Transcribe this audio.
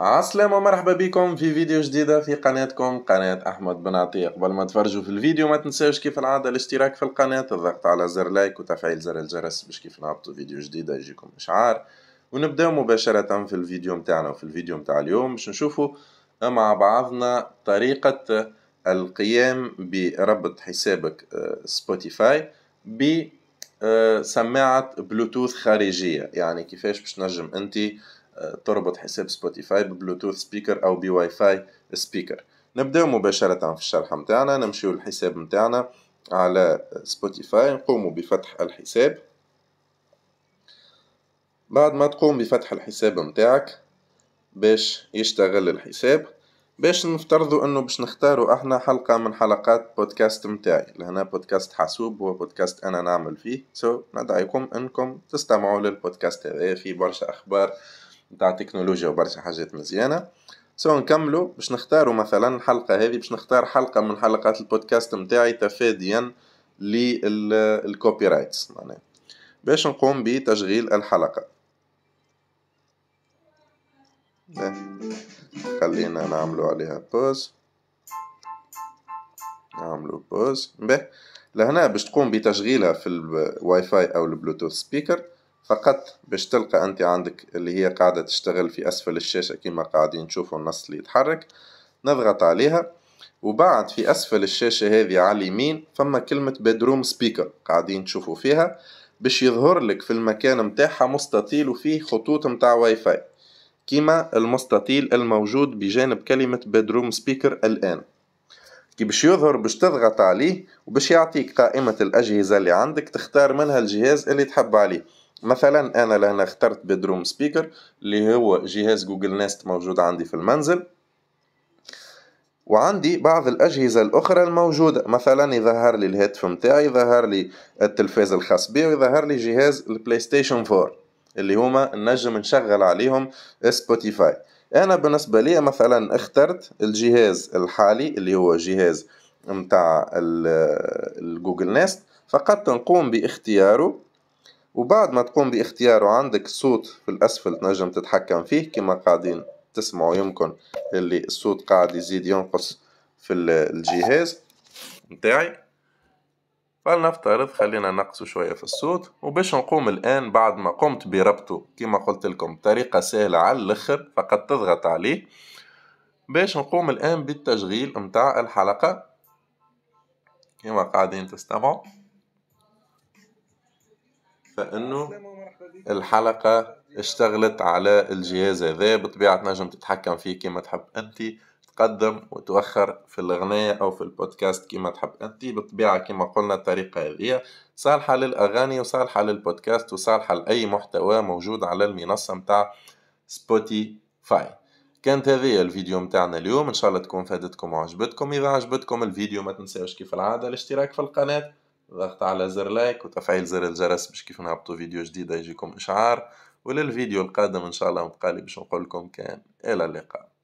السلام ومرحبا بكم في فيديو جديدة في قناتكم قناة أحمد بن عطية قبل ما تفرجوا في الفيديو ما تنساوش كيف العادة الاشتراك في القناة الضغط على زر لايك وتفعيل زر الجرس باش كيف نهبطوا فيديو جديدة يجيكم إشعار ونبداو مباشرة في الفيديو متاعنا وفي الفيديو متاع اليوم باش نشوفوا مع بعضنا طريقة القيام بربط حسابك سبوتيفاي بسماعة بلوتوث خارجية يعني كيفاش باش نجم أنتي تربط حساب سبوتيفاي ببلوتوث سبيكر او بواي فاي سبيكر نبداو مباشرة في الشرح متاعنا نمشيو للحساب متاعنا على سبوتيفاي نقوم بفتح الحساب بعد ما تقوم بفتح الحساب متاعك باش يشتغل الحساب باش نفترضوا انه باش نختاروا احنا حلقه من حلقات بودكاست متاعي لهنا بودكاست حاسوب هو بودكاست انا نعمل فيه سو so, ندعيكم انكم تستمعوا للبودكاست هذا في برشا اخبار نتاع تكنولوجيا وبرشا حاجات مزيانة سو نكملو باش نختارو مثلا الحلقة هذه باش نختار حلقة من حلقات البودكاست نتاعي تفاديا للكوبي رايتس معناها باش نقوم بتشغيل الحلقة خلينا نعملو عليها بوز نعملو بوز به لهنا باش تقوم بتشغيلها في الواي فاي او البلوتوث سبيكر فقط باش تلقى انت عندك اللي هي قاعدة تشتغل في اسفل الشاشة كما قاعدين نشوفوا النص اللي يتحرك نضغط عليها وبعد في اسفل الشاشة هذه على اليمين فما كلمة بدروم سبيكر قاعدين تشوفوا فيها باش يظهر لك في المكان متاعها مستطيل وفيه خطوط متاع واي فاي كما المستطيل الموجود بجانب كلمة بدروم سبيكر الآن كي باش يظهر باش تضغط عليه وباش يعطيك قائمة الأجهزة اللي عندك تختار منها الجهاز اللي تحب عليه مثلا أنا لهنا اخترت بيدروم سبيكر اللي هو جهاز جوجل نست موجود عندي في المنزل وعندي بعض الأجهزة الأخرى الموجودة مثلا يظهر لي الهاتف متاعي يظهر لي التلفاز الخاص بي ويظهر لي جهاز البلاي ستيشن 4 اللي هما نجم نشغل عليهم سبوتيفاي أنا بالنسبة لي مثلا اخترت الجهاز الحالي اللي هو جهاز متاع الجوجل نست فقط نقوم باختياره وبعد ما تقوم باختياره عندك صوت في الأسفل تنجم تتحكم فيه كما قاعدين تسمعوا يمكن اللي الصوت قاعد يزيد ينقص في الجهاز متاعي فلنفترض خلينا نقصوا شوية في الصوت وباش نقوم الآن بعد ما قمت بربطه كما قلت لكم بطريقة سهلة على الآخر فقط تضغط عليه باش نقوم الآن بالتشغيل متاع الحلقة كما قاعدين تستمعوا فانه الحلقه اشتغلت على الجهاز هذا بطبيعه نجم تتحكم فيه كما تحب انت تقدم وتؤخر في الاغنيه او في البودكاست كما تحب انت بالطبيعه كما قلنا الطريقه هذه صالحه للاغاني وصالحه للبودكاست وصالحه لاي محتوى موجود على المنصه متاع سبوتيفاي كانت هذه الفيديو متاعنا اليوم ان شاء الله تكون فادتكم وعجبتكم اذا عجبتكم الفيديو ما تنساوش كيف العاده الاشتراك في القناه ضغط على زر لايك وتفعيل زر الجرس باش كيف نهبطو فيديو جديدة يجيكم إشعار وللفيديو القادم إن شاء الله مبقالي باش نقولكم كان إلى اللقاء